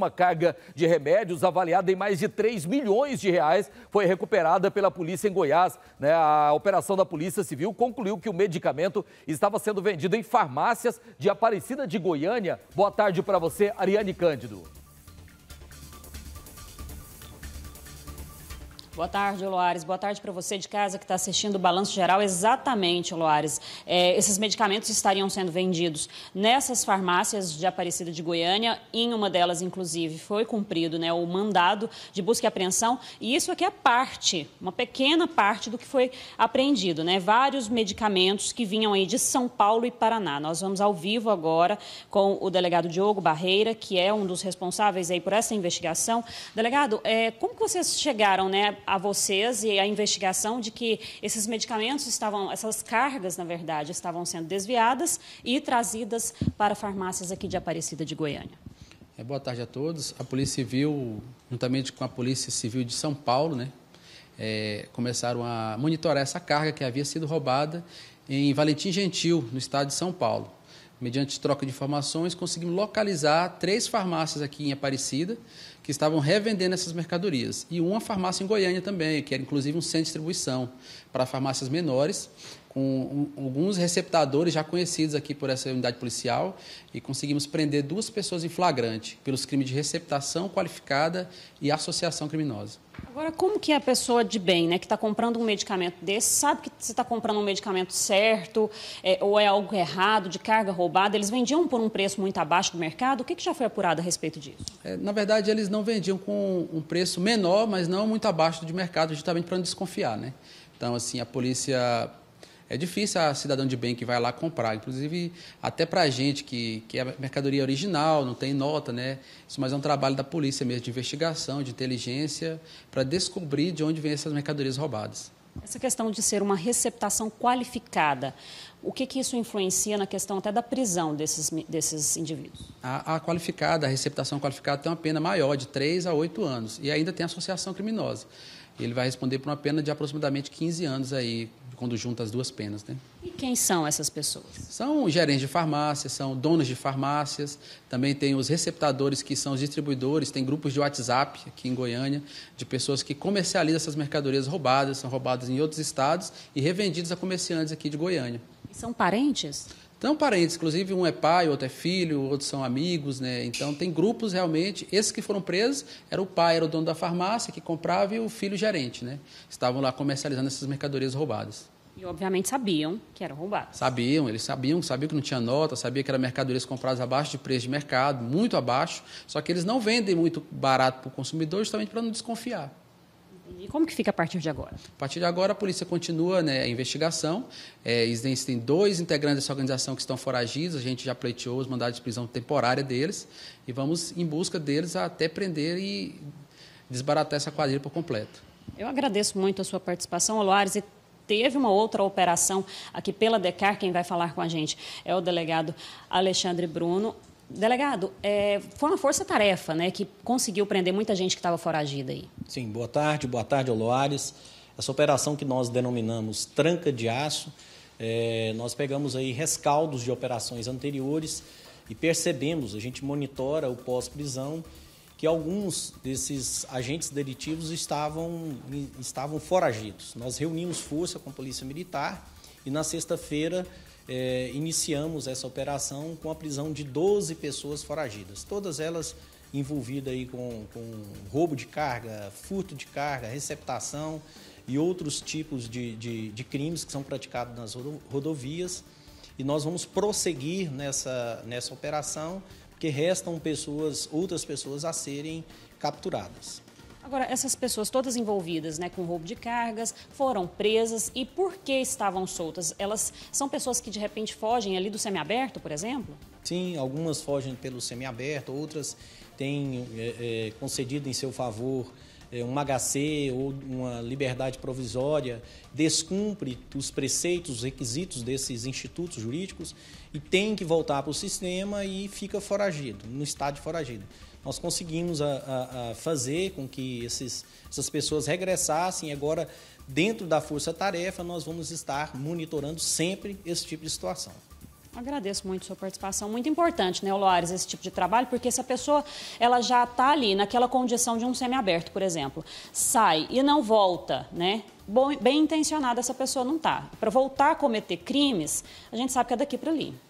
Uma carga de remédios avaliada em mais de 3 milhões de reais foi recuperada pela polícia em Goiás. Né? A operação da Polícia Civil concluiu que o medicamento estava sendo vendido em farmácias de Aparecida de Goiânia. Boa tarde para você, Ariane Cândido. Boa tarde, Loares. Boa tarde para você de casa que está assistindo o Balanço Geral. Exatamente, Loares. É, esses medicamentos estariam sendo vendidos nessas farmácias de Aparecida de Goiânia. Em uma delas, inclusive, foi cumprido né, o mandado de busca e apreensão. E isso aqui é parte, uma pequena parte do que foi apreendido. Né? Vários medicamentos que vinham aí de São Paulo e Paraná. Nós vamos ao vivo agora com o delegado Diogo Barreira, que é um dos responsáveis aí por essa investigação. Delegado, é, como que vocês chegaram né, a vocês e à investigação de que esses medicamentos estavam, essas cargas, na verdade, estavam sendo desviadas e trazidas para farmácias aqui de Aparecida de Goiânia. É, boa tarde a todos. A Polícia Civil, juntamente com a Polícia Civil de São Paulo, né, é, começaram a monitorar essa carga que havia sido roubada em Valentim Gentil, no estado de São Paulo mediante troca de informações, conseguimos localizar três farmácias aqui em Aparecida que estavam revendendo essas mercadorias. E uma farmácia em Goiânia também, que era inclusive um centro de distribuição para farmácias menores, com alguns receptadores já conhecidos aqui por essa unidade policial. E conseguimos prender duas pessoas em flagrante pelos crimes de receptação qualificada e associação criminosa. Agora, como que a pessoa de bem, né, que está comprando um medicamento desse, sabe que você está comprando um medicamento certo é, ou é algo errado, de carga roubada? Eles vendiam por um preço muito abaixo do mercado? O que, que já foi apurado a respeito disso? É, na verdade, eles não vendiam com um preço menor, mas não muito abaixo do mercado, justamente para não desconfiar, né? Então, assim, a polícia é difícil a cidadão de bem que vai lá comprar, inclusive até para a gente que, que é mercadoria original, não tem nota, né? Isso mais é um trabalho da polícia mesmo, de investigação, de inteligência, para descobrir de onde vêm essas mercadorias roubadas. Essa questão de ser uma receptação qualificada, o que, que isso influencia na questão até da prisão desses, desses indivíduos? A, a qualificada, a receptação qualificada tem uma pena maior, de 3 a 8 anos, e ainda tem associação criminosa ele vai responder por uma pena de aproximadamente 15 anos aí, quando junta as duas penas. Né? E quem são essas pessoas? São gerentes de farmácias, são donos de farmácias, também tem os receptadores que são os distribuidores, tem grupos de WhatsApp aqui em Goiânia, de pessoas que comercializam essas mercadorias roubadas, são roubadas em outros estados e revendidas a comerciantes aqui de Goiânia. E são parentes? Então, parentes, inclusive um é pai, outro é filho, outros são amigos, né? Então, tem grupos realmente. Esses que foram presos, era o pai, era o dono da farmácia que comprava e o filho gerente, né? Estavam lá comercializando essas mercadorias roubadas. E, obviamente, sabiam que eram roubadas. Sabiam, eles sabiam, sabiam que não tinha nota, sabiam que eram mercadorias compradas abaixo de preço de mercado, muito abaixo. Só que eles não vendem muito barato para o consumidor justamente para não desconfiar. E como que fica a partir de agora? A partir de agora, a polícia continua né, a investigação. É, existem dois integrantes dessa organização que estão foragidos. A gente já pleiteou os mandados de prisão temporária deles. E vamos em busca deles até prender e desbaratar essa quadrilha por completo. Eu agradeço muito a sua participação, Oloares. E teve uma outra operação aqui pela DECAR. Quem vai falar com a gente é o delegado Alexandre Bruno. Delegado, é, foi uma força-tarefa né, que conseguiu prender muita gente que estava foragida aí. Sim, boa tarde, boa tarde, Oloares. Essa operação que nós denominamos tranca de aço, é, nós pegamos aí rescaldos de operações anteriores e percebemos, a gente monitora o pós-prisão, que alguns desses agentes delitivos estavam, estavam foragidos. Nós reunimos força com a Polícia Militar e na sexta-feira é, iniciamos essa operação com a prisão de 12 pessoas foragidas, todas elas envolvidas aí com, com roubo de carga, furto de carga, receptação e outros tipos de, de, de crimes que são praticados nas rodovias. E nós vamos prosseguir nessa, nessa operação, porque restam pessoas, outras pessoas a serem capturadas. Agora, essas pessoas todas envolvidas né, com roubo de cargas foram presas e por que estavam soltas? Elas são pessoas que de repente fogem ali do semiaberto, por exemplo? Sim, algumas fogem pelo semiaberto, outras têm é, é, concedido em seu favor é, um HC ou uma liberdade provisória descumpre os preceitos, os requisitos desses institutos jurídicos e tem que voltar para o sistema e fica foragido, no estado de foragido. Nós conseguimos a, a, a fazer com que esses, essas pessoas regressassem. Agora, dentro da força-tarefa, nós vamos estar monitorando sempre esse tipo de situação. Agradeço muito a sua participação, muito importante, né, Loares, esse tipo de trabalho, porque se a pessoa ela já está ali naquela condição de um semiaberto, por exemplo, sai e não volta, né? Bom, bem intencionada essa pessoa não está. Para voltar a cometer crimes, a gente sabe que é daqui para ali.